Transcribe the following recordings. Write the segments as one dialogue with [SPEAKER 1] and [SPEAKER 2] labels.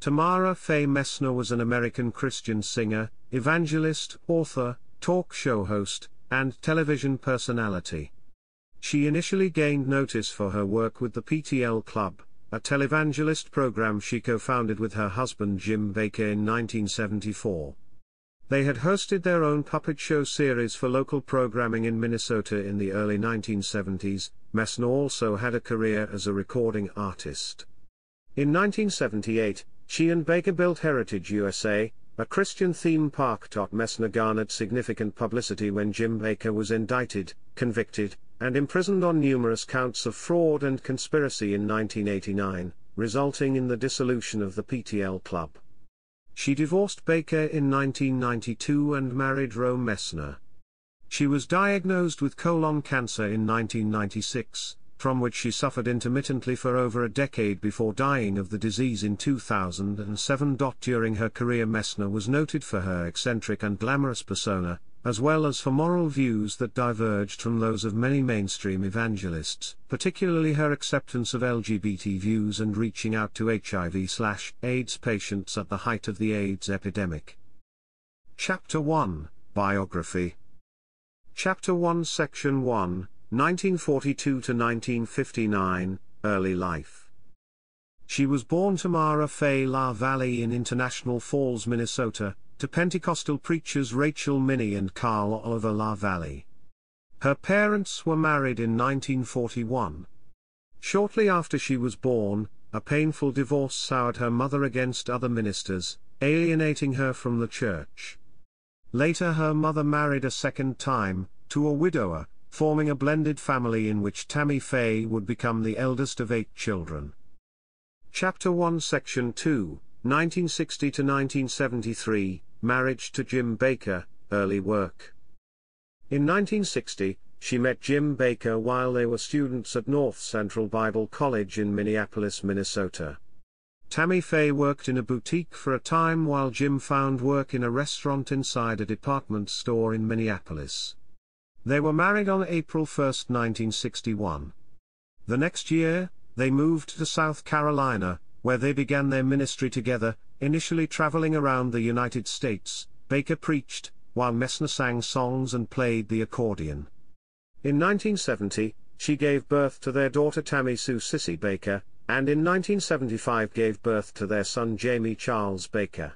[SPEAKER 1] Tamara Faye Messner was an American Christian singer, evangelist, author, talk show host, and television personality. She initially gained notice for her work with the PTL Club, a televangelist program she co-founded with her husband Jim Baker in 1974. They had hosted their own puppet show series for local programming in Minnesota in the early 1970s. Messner also had a career as a recording artist. In 1978, she and Baker built Heritage USA, a Christian theme park. Messner garnered significant publicity when Jim Baker was indicted, convicted, and imprisoned on numerous counts of fraud and conspiracy in 1989, resulting in the dissolution of the PTL Club. She divorced Baker in 1992 and married Roe Messner. She was diagnosed with colon cancer in 1996, from which she suffered intermittently for over a decade before dying of the disease in 2007. During her career Messner was noted for her eccentric and glamorous persona, as well as for moral views that diverged from those of many mainstream evangelists, particularly her acceptance of LGBT views and reaching out to HIV/AIDS patients at the height of the AIDS epidemic. Chapter 1 Biography Chapter 1 Section 1 1942 to 1959, early life. She was born Tamara Faye La Valley in International Falls, Minnesota, to Pentecostal preachers Rachel Minnie and Carl Oliver La Valley. Her parents were married in 1941. Shortly after she was born, a painful divorce soured her mother against other ministers, alienating her from the church. Later her mother married a second time, to a widower, forming a blended family in which Tammy Faye would become the eldest of eight children. Chapter 1 Section 2, 1960 to 1973, Marriage to Jim Baker, Early Work. In 1960, she met Jim Baker while they were students at North Central Bible College in Minneapolis, Minnesota. Tammy Faye worked in a boutique for a time while Jim found work in a restaurant inside a department store in Minneapolis. They were married on April 1, 1961. The next year, they moved to South Carolina, where they began their ministry together, initially traveling around the United States. Baker preached, while Messner sang songs and played the accordion. In 1970, she gave birth to their daughter Tammy Sue Sissy Baker, and in 1975 gave birth to their son Jamie Charles Baker.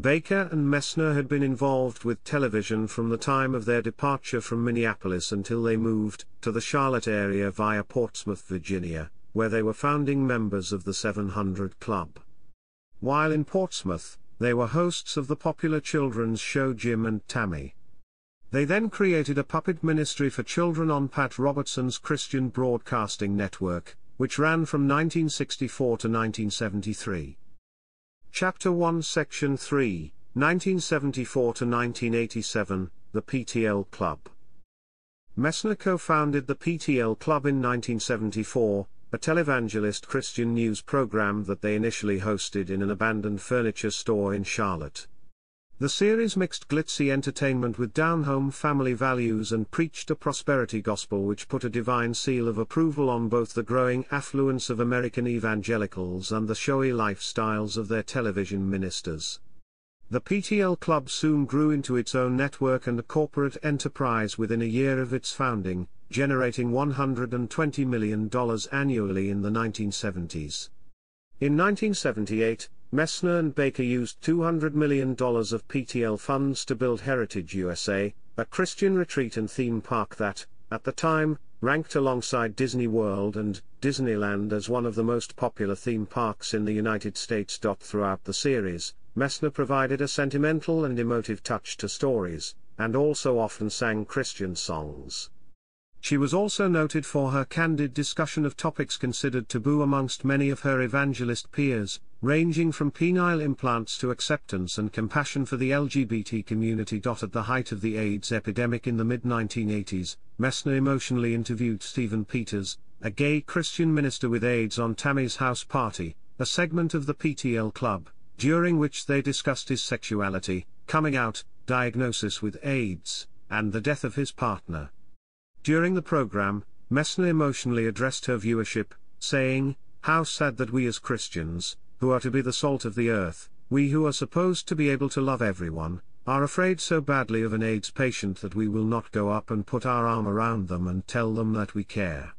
[SPEAKER 1] Baker and Messner had been involved with television from the time of their departure from Minneapolis until they moved to the Charlotte area via Portsmouth, Virginia, where they were founding members of the 700 Club. While in Portsmouth, they were hosts of the popular children's show Jim and Tammy. They then created a puppet ministry for children on Pat Robertson's Christian Broadcasting Network, which ran from 1964 to 1973. Chapter 1 Section 3, 1974 to 1987, the PTL Club. Messner co-founded the PTL Club in 1974, a televangelist Christian news program that they initially hosted in an abandoned furniture store in Charlotte. The series mixed glitzy entertainment with down-home family values and preached a prosperity gospel which put a divine seal of approval on both the growing affluence of American evangelicals and the showy lifestyles of their television ministers. The PTL Club soon grew into its own network and a corporate enterprise within a year of its founding, generating $120 million annually in the 1970s. In 1978, Messner and Baker used $200 million of PTL funds to build Heritage USA, a Christian retreat and theme park that, at the time, ranked alongside Disney World and Disneyland as one of the most popular theme parks in the United States. Throughout the series, Messner provided a sentimental and emotive touch to stories, and also often sang Christian songs. She was also noted for her candid discussion of topics considered taboo amongst many of her evangelist peers, ranging from penile implants to acceptance and compassion for the LGBT community. At the height of the AIDS epidemic in the mid 1980s, Messner emotionally interviewed Stephen Peters, a gay Christian minister with AIDS, on Tammy's House Party, a segment of the PTL Club, during which they discussed his sexuality, coming out, diagnosis with AIDS, and the death of his partner. During the program, Messner emotionally addressed her viewership, saying, How sad that we as Christians, who are to be the salt of the earth, we who are supposed to be able to love everyone, are afraid so badly of an AIDS patient that we will not go up and put our arm around them and tell them that we care.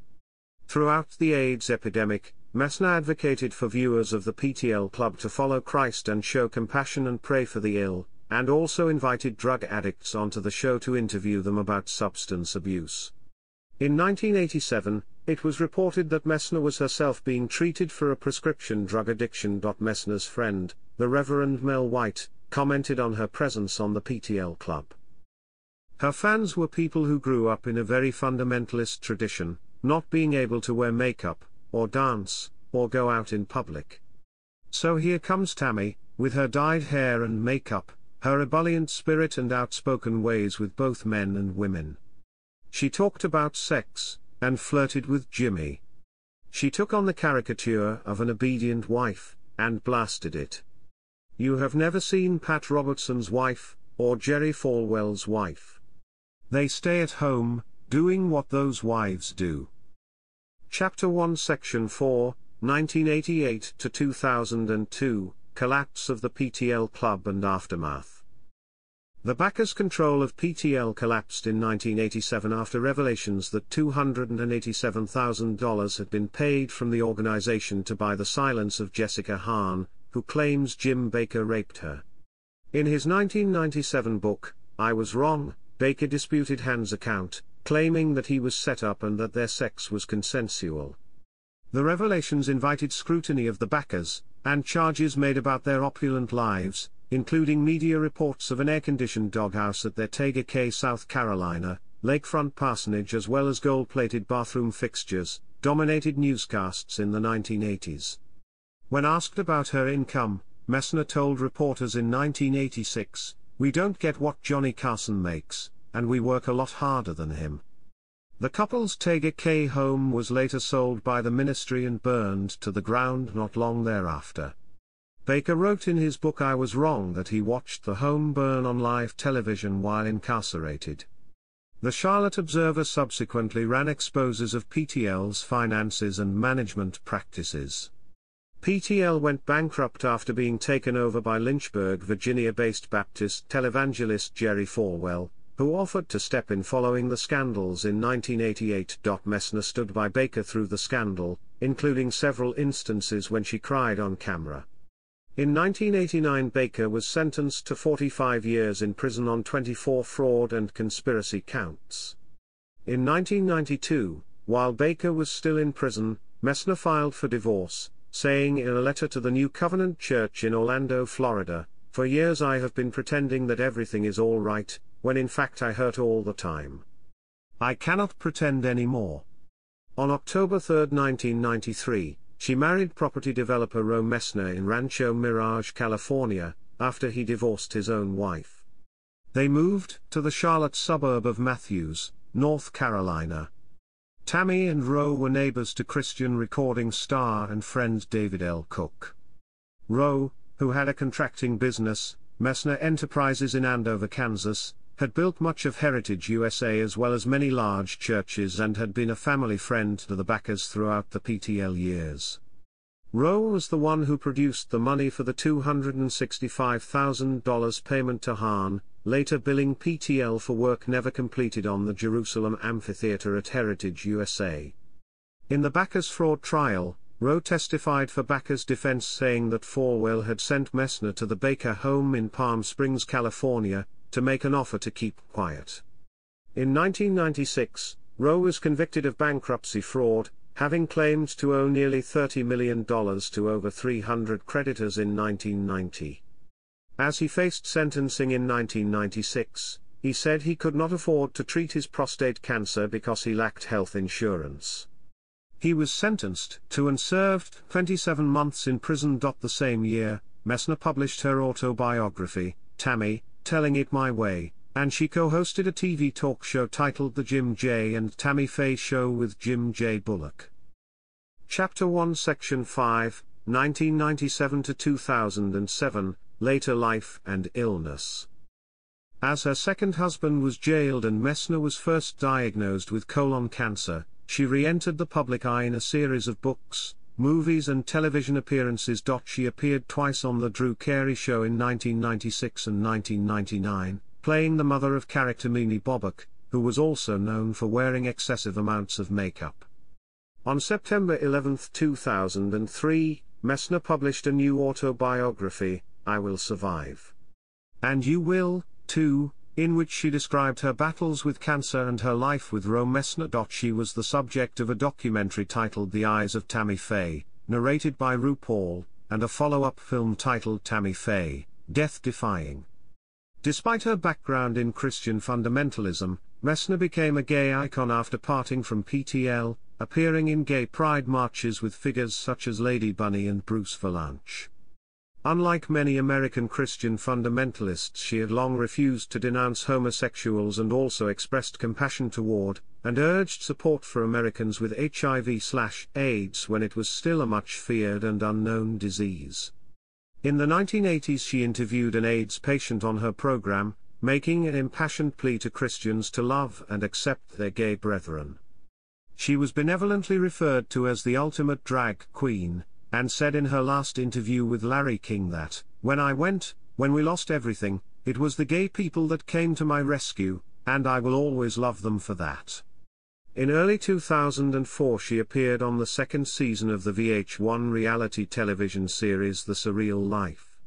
[SPEAKER 1] Throughout the AIDS epidemic, Messner advocated for viewers of the PTL Club to follow Christ and show compassion and pray for the ill, and also invited drug addicts onto the show to interview them about substance abuse. In 1987, it was reported that Messner was herself being treated for a prescription drug addiction. Messner's friend, the Reverend Mel White, commented on her presence on the PTL Club. Her fans were people who grew up in a very fundamentalist tradition, not being able to wear makeup, or dance, or go out in public. So here comes Tammy, with her dyed hair and makeup, her ebullient spirit and outspoken ways with both men and women. She talked about sex, and flirted with Jimmy. She took on the caricature of an obedient wife, and blasted it. You have never seen Pat Robertson's wife, or Jerry Falwell's wife. They stay at home, doing what those wives do. Chapter 1 Section 4, 1988 to 2002, Collapse of the PTL Club and Aftermath. The backers' control of PTL collapsed in 1987 after revelations that $287,000 had been paid from the organization to buy the silence of Jessica Hahn, who claims Jim Baker raped her. In his 1997 book, I Was Wrong, Baker disputed Hahn's account, claiming that he was set up and that their sex was consensual. The revelations invited scrutiny of the backers, and charges made about their opulent lives, including media reports of an air-conditioned doghouse at their Tega Cay, South Carolina, lakefront parsonage as well as gold-plated bathroom fixtures, dominated newscasts in the 1980s. When asked about her income, Messner told reporters in 1986, We don't get what Johnny Carson makes, and we work a lot harder than him. The couple's Tega K home was later sold by the ministry and burned to the ground not long thereafter. Baker wrote in his book I Was Wrong that he watched the home burn on live television while incarcerated. The Charlotte Observer subsequently ran exposes of PTL's finances and management practices. PTL went bankrupt after being taken over by Lynchburg, Virginia based Baptist televangelist Jerry Falwell, who offered to step in following the scandals in 1988. Messner stood by Baker through the scandal, including several instances when she cried on camera. In 1989 Baker was sentenced to 45 years in prison on 24 fraud and conspiracy counts. In 1992, while Baker was still in prison, Messner filed for divorce, saying in a letter to the New Covenant Church in Orlando, Florida, For years I have been pretending that everything is all right, when in fact I hurt all the time. I cannot pretend anymore. On October 3, 1993, she married property developer Ro Messner in Rancho Mirage, California, after he divorced his own wife. They moved to the Charlotte suburb of Matthews, North Carolina. Tammy and Roe were neighbors to Christian recording star and friend David L. Cook. Roe, who had a contracting business, Messner Enterprises in Andover, Kansas, had built much of Heritage USA as well as many large churches and had been a family friend to the backers throughout the PTL years. Rowe was the one who produced the money for the $265,000 payment to Hahn, later billing PTL for work never completed on the Jerusalem Amphitheater at Heritage USA. In the Backers fraud trial, Rowe testified for Backers defense saying that Forwell had sent Messner to the Baker home in Palm Springs, California, to make an offer to keep quiet. In 1996, Roe was convicted of bankruptcy fraud, having claimed to owe nearly $30 million to over 300 creditors in 1990. As he faced sentencing in 1996, he said he could not afford to treat his prostate cancer because he lacked health insurance. He was sentenced to and served 27 months in prison. The same year, Messner published her autobiography, Tammy, Telling It My Way, and she co-hosted a TV talk show titled The Jim J and Tammy Faye Show with Jim J. Bullock. Chapter 1 Section 5, 1997 to 2007, Later Life and Illness. As her second husband was jailed and Messner was first diagnosed with colon cancer, she re-entered the public eye in a series of books, movies and television appearances. She appeared twice on The Drew Carey Show in 1996 and 1999, playing the mother of character Mimi Bobak, who was also known for wearing excessive amounts of makeup. On September 11, 2003, Messner published a new autobiography, I Will Survive. And You Will, too, in which she described her battles with cancer and her life with Rome Messner. She was the subject of a documentary titled The Eyes of Tammy Faye, narrated by RuPaul, and a follow-up film titled Tammy Faye, Death Defying. Despite her background in Christian fundamentalism, Messner became a gay icon after parting from PTL, appearing in gay pride marches with figures such as Lady Bunny and Bruce Valanche. Unlike many American Christian fundamentalists she had long refused to denounce homosexuals and also expressed compassion toward, and urged support for Americans with HIV-AIDS when it was still a much feared and unknown disease. In the 1980s she interviewed an AIDS patient on her program, making an impassioned plea to Christians to love and accept their gay brethren. She was benevolently referred to as the ultimate drag queen, and said in her last interview with Larry King that, when I went, when we lost everything, it was the gay people that came to my rescue, and I will always love them for that. In early 2004 she appeared on the second season of the VH1 reality television series The Surreal Life.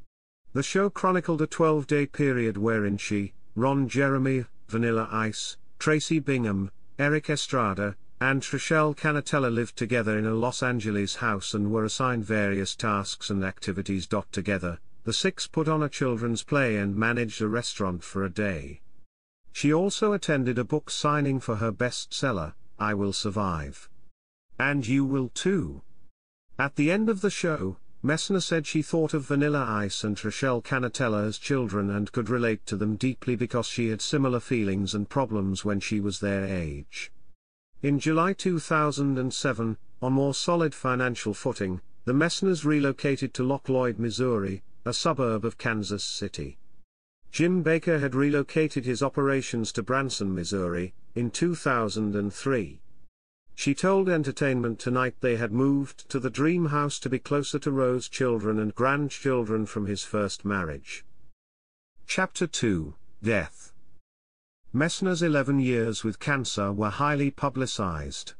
[SPEAKER 1] The show chronicled a 12-day period wherein she, Ron Jeremy, Vanilla Ice, Tracy Bingham, Eric Estrada, and Trishelle Canatella lived together in a Los Angeles house and were assigned various tasks and activities. Together, the six put on a children's play and managed a restaurant for a day. She also attended a book signing for her bestseller, I Will Survive. And you will too. At the end of the show, Messner said she thought of Vanilla Ice and Rochelle Canatella as children and could relate to them deeply because she had similar feelings and problems when she was their age. In July 2007, on more solid financial footing, the Messners relocated to Lock Lloyd, Missouri, a suburb of Kansas City. Jim Baker had relocated his operations to Branson, Missouri, in 2003. She told Entertainment Tonight they had moved to the dream house to be closer to Rose's children and grandchildren from his first marriage. Chapter 2 Death Messner's 11 years with cancer were highly publicized.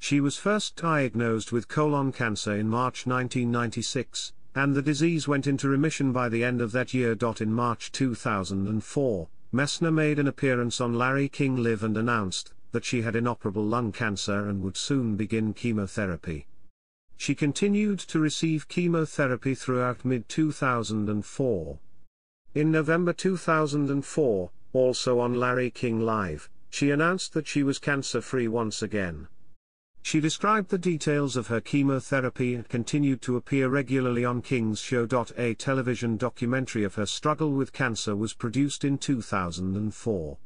[SPEAKER 1] She was first diagnosed with colon cancer in March 1996, and the disease went into remission by the end of that year. In March 2004, Messner made an appearance on Larry King Live and announced that she had inoperable lung cancer and would soon begin chemotherapy. She continued to receive chemotherapy throughout mid 2004. In November 2004, also on Larry King Live, she announced that she was cancer-free once again. She described the details of her chemotherapy and continued to appear regularly on King's Show. A television documentary of her struggle with cancer was produced in 2004.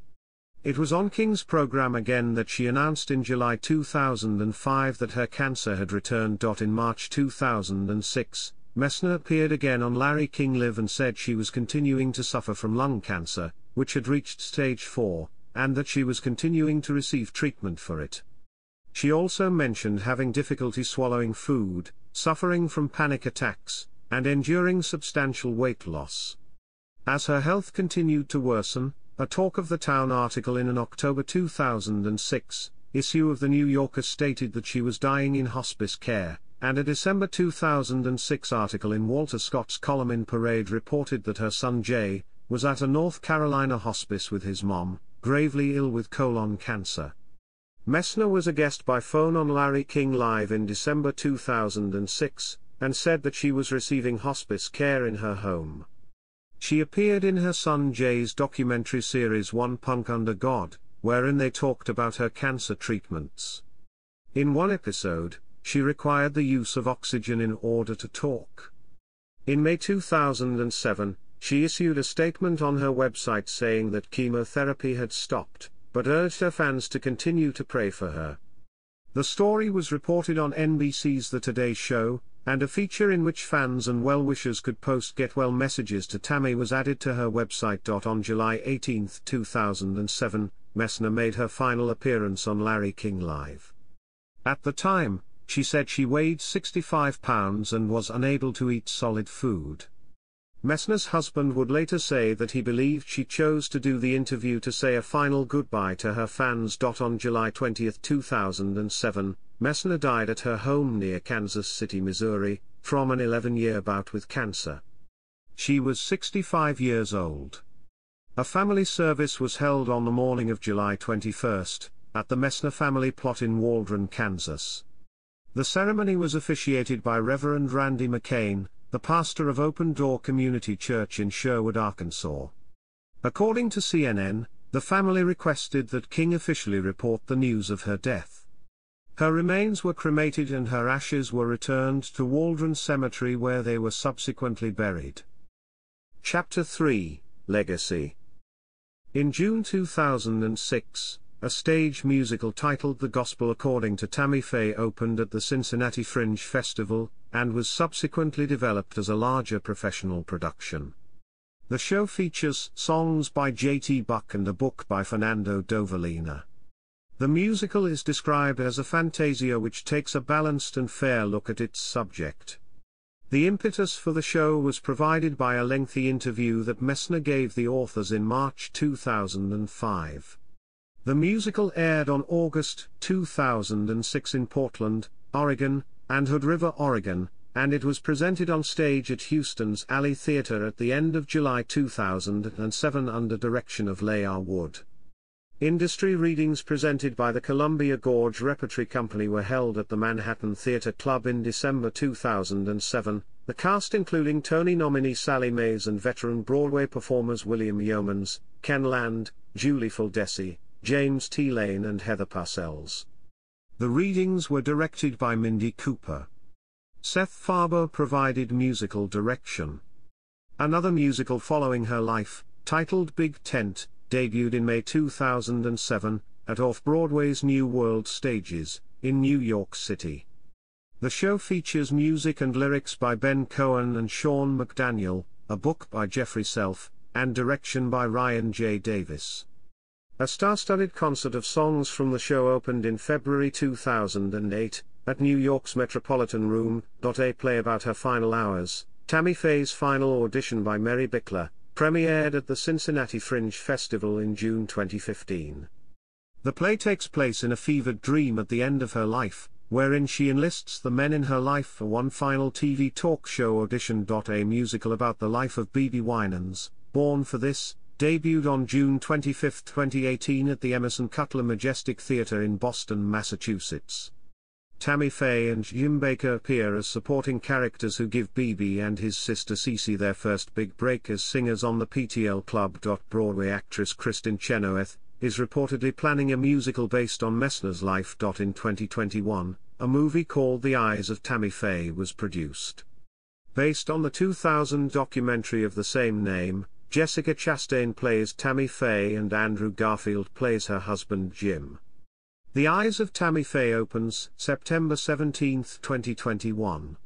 [SPEAKER 1] It was on King's program again that she announced in July 2005 that her cancer had returned. In March 2006, Messner appeared again on Larry King Live and said she was continuing to suffer from lung cancer, which had reached stage 4, and that she was continuing to receive treatment for it. She also mentioned having difficulty swallowing food, suffering from panic attacks, and enduring substantial weight loss. As her health continued to worsen, a Talk of the Town article in an October 2006 issue of the New Yorker stated that she was dying in hospice care, and a December 2006 article in Walter Scott's column in Parade reported that her son Jay was at a North Carolina hospice with his mom, gravely ill with colon cancer. Messner was a guest by phone on Larry King Live in December 2006, and said that she was receiving hospice care in her home. She appeared in her son Jay's documentary series One Punk Under God, wherein they talked about her cancer treatments. In one episode, she required the use of oxygen in order to talk. In May 2007, she issued a statement on her website saying that chemotherapy had stopped, but urged her fans to continue to pray for her. The story was reported on NBC's The Today Show, and a feature in which fans and well-wishers could post get-well messages to Tammy was added to her website. On July 18, 2007, Messner made her final appearance on Larry King Live. At the time, she said she weighed 65 pounds and was unable to eat solid food. Messner's husband would later say that he believed she chose to do the interview to say a final goodbye to her fans. On July 20, 2007, Messner died at her home near Kansas City, Missouri, from an 11 year bout with cancer. She was 65 years old. A family service was held on the morning of July 21, at the Messner family plot in Waldron, Kansas. The ceremony was officiated by Reverend Randy McCain, the pastor of Open Door Community Church in Sherwood, Arkansas. According to CNN, the family requested that King officially report the news of her death. Her remains were cremated and her ashes were returned to Waldron Cemetery where they were subsequently buried. Chapter 3 Legacy In June 2006, a stage musical titled The Gospel According to Tammy Faye opened at the Cincinnati Fringe Festival, and was subsequently developed as a larger professional production. The show features songs by J.T. Buck and a book by Fernando Dovalina. The musical is described as a fantasia which takes a balanced and fair look at its subject. The impetus for the show was provided by a lengthy interview that Messner gave the authors in March 2005. The musical aired on August 2006 in Portland, Oregon, and Hood River, Oregon, and it was presented on stage at Houston's Alley Theater at the end of July 2007 under direction of Leah Wood. Industry readings presented by the Columbia Gorge Repertory Company were held at the Manhattan Theater Club in December 2007. The cast, including Tony nominee Sally Mays and veteran Broadway performers William Yeomans, Ken Land, Julie Fuldesi, James T. Lane and Heather Parcells. The readings were directed by Mindy Cooper. Seth Farber provided musical direction. Another musical following her life, titled Big Tent, debuted in May 2007, at Off-Broadway's New World Stages, in New York City. The show features music and lyrics by Ben Cohen and Sean McDaniel, a book by Jeffrey Self, and direction by Ryan J. Davis. A star-studded concert of songs from the show opened in February 2008, at New York's Metropolitan Room. A play about her final hours, Tammy Faye's final audition by Mary Bickler, premiered at the Cincinnati Fringe Festival in June 2015. The play takes place in a fevered dream at the end of her life, wherein she enlists the men in her life for one final TV talk show audition. A musical about the life of B.B. Winans, born for this, debuted on June 25, 2018 at the Emerson Cutler Majestic Theatre in Boston, Massachusetts. Tammy Faye and Jim Baker appear as supporting characters who give BB and his sister Cece their first big break as singers on the PTL Club. Broadway actress Kristin Chenoweth is reportedly planning a musical based on Messner's life. In 2021, a movie called The Eyes of Tammy Faye was produced. Based on the 2000 documentary of the same name, Jessica Chastain plays Tammy Faye and Andrew Garfield plays her husband Jim. The Eyes of Tammy Faye opens September 17, 2021.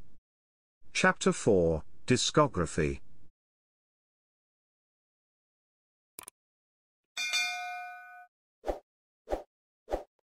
[SPEAKER 1] Chapter 4 Discography